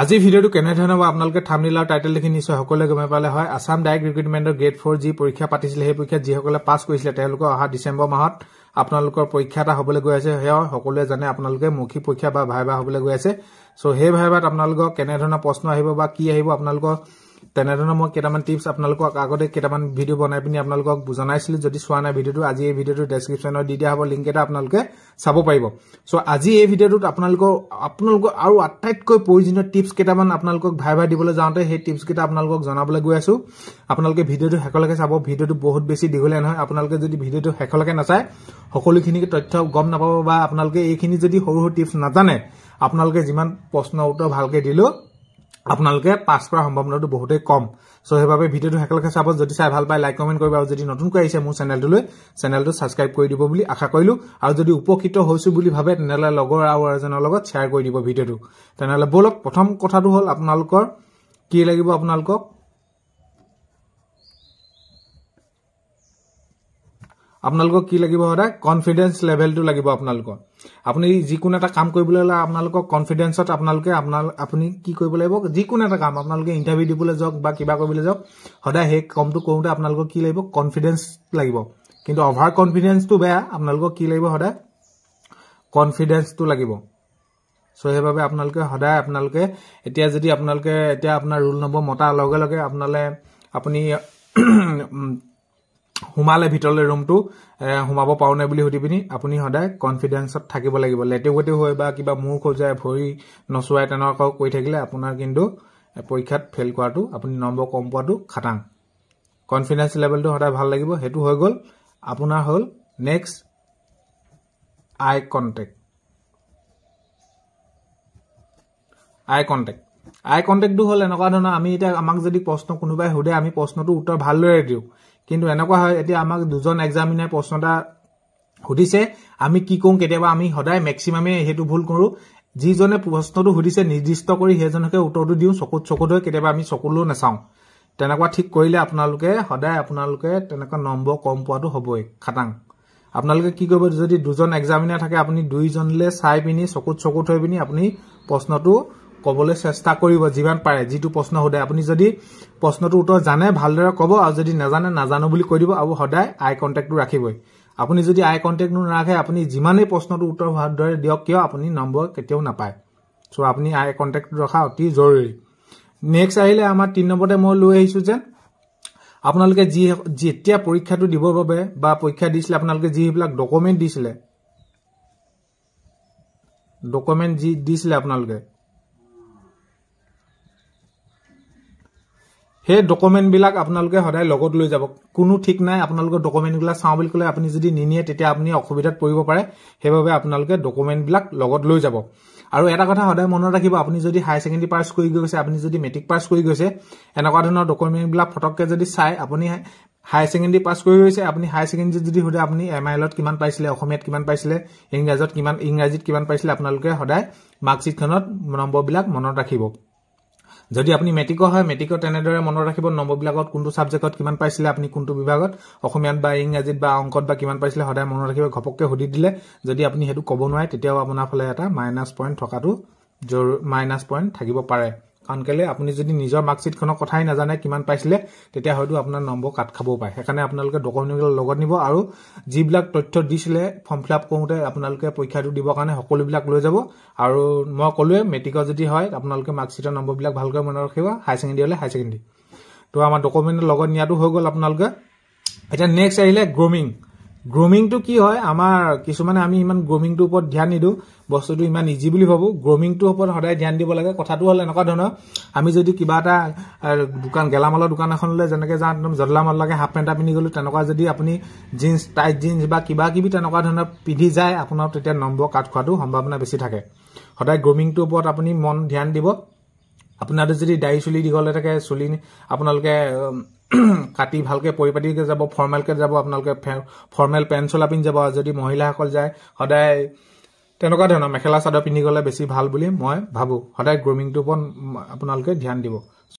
আজি ভিডিঅ'টো কেনেধৰণে হ'ব আপোনালোকে থামনিল আৰু টাইটেল দেখি নিশ্চয় সকলোৱে গমে পালে হয় আছাম ডাইৰেক্ট ৰিক্ৰুইটমেণ্টৰ গ্ৰেড ফ'ৰ যি পৰীক্ষা পাতিছিলে সেই পৰীক্ষাত যিসকলে পাছ কৰিছিলে তেওঁলোকৰ অহা ডিচেম্বৰ মাহত আপোনালোকৰ পৰীক্ষা এটা হ'বলৈ গৈ আছে সেয়া সকলোৱে জানে আপোনালোকে মুখী পৰীক্ষা বা ভাইভা হ'বলৈ গৈ আছে চ' সেই ভাইভাত আপোনালোকৰ কেনেধৰণৰ প্ৰশ্ন আহিব বা কি আহিব আপোনালোকৰ তেনেধৰণৰ মই কেইটামান টিপছ আপোনালোকক আগতে কেইটামান ভিডিঅ' বনাই পিনি আপোনালোকক জনাইছিলো যদি চোৱা নাই ভিডিঅ'টো আজি এই ভিডিঅ'টো ডেছক্ৰিপশ্যনত দি দিয়া হ'ব লিংক এটা আপোনালোকে চাব পাৰিব চ' আজি এই ভিডিঅ'টোত আপোনালোকৰ আপোনালোকৰ আৰু আটাইতকৈ প্ৰয়োজনীয় টিপছ কেইটামান আপোনালোকক ভাই ভাই দিবলৈ যাওঁতে সেই টিপছকেইটা আপোনালোকক জনাবলৈ গৈ আছো আপোনালোকে ভিডিঅ'টো শেষলৈকে চাব ভিডিঅ'টো বহুত বেছি দীঘলীয়া নহয় আপোনালোকে যদি ভিডিঅ'টো শেষলৈকে নাচায় সকলোখিনি তথ্য গম নাপাব বা আপোনালোকে এইখিনি যদি সৰু সৰু টিপছ নাজানে আপোনালোকে যিমান প্ৰশ্ন উত্তৰ ভালকৈ দিলেও আপোনালোকে পাছ কৰাৰ সম্ভাৱনাটো বহুতেই কম চ' সেইবাবে ভিডিঅ'টো শেষলৈকে চাব যদি চাই ভাল পায় লাইক কমেণ্ট কৰিব আৰু যদি নতুনকৈ আহিছে মোৰ চেনেলটোলৈ চেনেলটো ছাবস্ক্ৰাইব কৰি দিব বুলি আশা কৰিলোঁ আৰু যদি উপকৃত হৈছোঁ বুলি ভাবে তেনেহ'লে লগৰ আৰু এজনৰ লগত শ্বেয়াৰ কৰি দিব ভিডিঅ'টো তেনেহ'লে ব'লক প্ৰথম কথাটো হ'ল আপোনালোকৰ কি লাগিব আপোনালোকক আপোনালোকক কি লাগিব সদায় কনফিডেঞ্চ লেভেলটো লাগিব আপোনালোকৰ আপুনি যিকোনো এটা কাম কৰিবলৈ হ'লে আপোনালোকক কনফিডেঞ্চত আপোনালোকে আপোনালোক আপুনি কি কৰিব লাগিব যিকোনো এটা কাম আপোনালোকে ইণ্টাৰভিউ দিবলৈ যাওক বা কিবা কৰিবলৈ যাওক সদায় সেই কামটো কৰোঁতে আপোনালোকক কি লাগিব কনফিডেঞ্চ লাগিব কিন্তু অভাৰ কনফিডেঞ্চটো বেয়া আপোনালোকক কি লাগিব সদায় কনফিডেঞ্চটো লাগিব চ' সেইবাবে আপোনালোকে সদায় আপোনালোকে এতিয়া যদি আপোনালোকে এতিয়া আপোনাৰ ৰোল নম্বৰ মতাৰ লগে লগে আপোনালৈ আপুনি সোমালে ভিতৰলৈ ৰুমটো সোমাব পাৰো নাই বুলি সুধি পিনি আপুনি সদায় কনফিডেঞ্চত থাকিব লাগিব লেটেউ গেটেউ হয় বা কিবা মূৰ খজুৱাই ভৰি নচুৱাই তেনেকুৱা কৰি থাকিলে আপোনাৰ কিন্তু পৰীক্ষাত ফেইল কৰাটো আপুনি নম্বৰ কম পোৱাটো খাটাং কনফিডেঞ্চ লেভেলটো সদায় ভাল লাগিব সেইটো হৈ গ'ল আপোনাৰ হ'ল next I contact I contact I কণ্টেক্টটো হ'ল এনেকুৱা ধৰণৰ আমি এতিয়া আমাক যদি প্ৰশ্ন কোনোবাই সোধে আমি প্ৰশ্নটো উত্তৰ ভালদৰে দিওঁ কিন্তু এনেকুৱা হয় এতিয়া আমাক দুজন এক্সামিনাৰ প্ৰশ্ন এটা সুধিছে আমি কি কওঁ কেতিয়াবা আমি সদায় মেক্সিমামে সেইটো ভুল কৰোঁ যিজনে প্ৰশ্নটো সুধিছে নিৰ্দিষ্ট কৰি সেইজনকে উত্তৰটো দিওঁ চকুত চকুত হৈ কেতিয়াবা আমি চকুলৈও নাচাওঁ তেনেকুৱা ঠিক কৰিলে আপোনালোকে সদায় আপোনালোকে তেনেকুৱা নম্বৰ কম পোৱাটো হ'বই খাটাং আপোনালোকে কি কৰিব যদি দুজন এক্সামিনাৰ থাকে আপুনি দুইজনলৈ চাই পিনি চকুত চকুত হৈ পিনি আপুনি প্ৰশ্নটো কবলৈ চেষ্টা কৰিব যিমান পাৰে যিটো প্ৰশ্ন সোধে আপুনি যদি প্ৰশ্নটো উত্তৰ জানে ভালদৰে ক'ব আৰু যদি নাজানে নাজানো বুলি কৈ দিব আৰু সদায় আই কণ্টেক্টটো ৰাখিবই আপুনি যদি আই কণ্টেক্টটো নাৰাখে আপুনি যিমানেই প্ৰশ্নটো উত্তৰ ভালদৰে দিয়ক কিয় আপুনি নম্বৰ কেতিয়াও নাপায় চ' আপুনি আই কণ্টেক্টটো ৰখা অতি জৰুৰী নেক্সট আহিলে আমাৰ তিনি নম্বৰতে মই লৈ আহিছোঁ যে আপোনালোকে যি যেতিয়া পৰীক্ষাটো দিবৰ বাবে বা পৰীক্ষা দিছিলে আপোনালোকে যিবিলাক ডকুমেণ্ট দিছিলে ডকুমেণ্ট যি দিছিলে আপোনালোকে সেই ডকুমেণ্টবিলাক আপোনালোকে সদায় লগত লৈ যাব কোনো ঠিক নাই আপোনালোকে ডকুমেণ্টবিলাক চাওঁ বুলি ক'লে আপুনি যদি নিনিয়ে তেতিয়া আপুনি অসুবিধাত পৰিব পাৰে সেইবাবে আপোনালোকে ডকুমেণ্টবিলাক লগত লৈ যাব আৰু এটা কথা সদায় মনত ৰাখিব আপুনি যদি হায়াৰ ছেকেণ্ডেৰী পাছ কৰি গৈছে আপুনি যদি মেট্ৰিক পাছ কৰি গৈছে এনেকুৱা ধৰণৰ ডকুমেণ্টবিলাক ফটককৈ যদি চাই আপুনি হায়াৰ ছেকেণ্ডেৰী পাছ কৰি গৈছে আপুনি হায়াৰ ছেকেণ্ডেৰী যদি সোধে আপুনি এম আই এলত কিমান পাইছিলে অসমীয়াত কিমান পাইছিলে ইংৰাজত কিমান ইংৰাজীত কিমান পাইছিলে আপোনালোকে সদায় মাৰ্কশ্বীটখনত নম্বৰবিলাক মনত ৰাখিব যদি আপুনি মেট্ৰিকৰ হয় মেট্ৰিকৰ তেনেদৰে মনত ৰাখিব নম্বৰবিলাকত কোনটো ছাবজেক্টত কিমান পাইছিলে আপুনি কোনটো বিভাগত অসমীয়াত বা ইংৰাজীত বা অংকত বা কিমান পাইছিলে সদায় মনত ৰাখিব ঘপককৈ সুধি দিলে যদি আপুনি সেইটো ক'ব নোৱাৰে তেতিয়াও আপোনাৰ ফালে এটা মাইনাছ পইণ্ট থকাটো জৰু মাইনাছ পইণ্ট থাকিব পাৰে কাৰণ কেলে আপুনি যদি নিজৰ মাৰ্কশ্বিটখনৰ কথাই নাজানে কিমান পাইছিলে তেতিয়া হয়তো আপোনাৰ নম্বৰ কাট খাবও পাৰে সেইকাৰণে আপোনালোকে ডকুমেণ্টবিলাক লগত নিব আৰু যিবিলাক তথ্য দিছিলে ফৰ্ম ফিল আপ কৰোঁতে আপোনালোকে পৰীক্ষাটো দিবৰ কাৰণে সকলোবিলাক লৈ যাব আৰু মই ক'লোৱে মেট্ৰিকৰ যদি হয় আপোনালোকে মাৰ্কশ্বিটৰ নম্বৰবিলাক ভালকৈ মনত ৰাখিব হাই ছেকেণ্ডেৰী হ'লে হাই ছেকেণ্ডেৰী ত' আমাৰ ডকুমেণ্ট লগত নিয়াটো হৈ গ'ল আপোনালোকে এতিয়া নেক্সট আহিলে গ্ৰুমিং গ্ৰুমিংটো কি হয় আমাৰ কিছুমানে আমি ইমান গ্ৰুমিংটোৰ ওপৰত ধ্যান নিদিওঁ বস্তুটো ইমান ইজি বুলি ভাবোঁ গ্ৰুমিংটোৰ ওপৰত সদায় ধ্যান দিব লাগে কথাটো হ'ল এনেকুৱা ধৰণৰ আমি যদি কিবা এটা দোকান গেলামালৰ দোকান এখনলৈ যেনেকৈ যাওঁ একদম জদলা মদ লাগে হাফ পেণ্ট এটা পিন্ধি গ'লোঁ তেনেকুৱা যদি আপুনি জিন্স টাইট জিন্স বা কিবা কিবি তেনেকুৱা ধৰণৰ পিন্ধি যায় আপোনাৰ তেতিয়া নম্বৰ কাট খোৱাটো সম্ভাৱনা বেছি থাকে সদায় গ্ৰুমিংটোৰ ওপৰত আপুনি মন ধ্যান দিব আপোনাৰ যদি দাড়ি চুলি দীঘলে থাকে চুলি আপোনালোকে কাটি ভালকৈ পৰিপাতিকৈ যাব ফৰ্মেলকৈ যাব আপোনালোকে ফৰ্মেল পেণ্ট চোলা পিন্ধি যাব যদি মহিলাসকল যায় সদায় তেনেকুৱা ধৰণৰ মেখেলা চাদৰ পিন্ধি গ'লে বেছি ভাল বুলি মই ভাবোঁ সদায় গ্ৰুমিংটোৰ ওপৰত আপোনালোকে ধ্যান দিব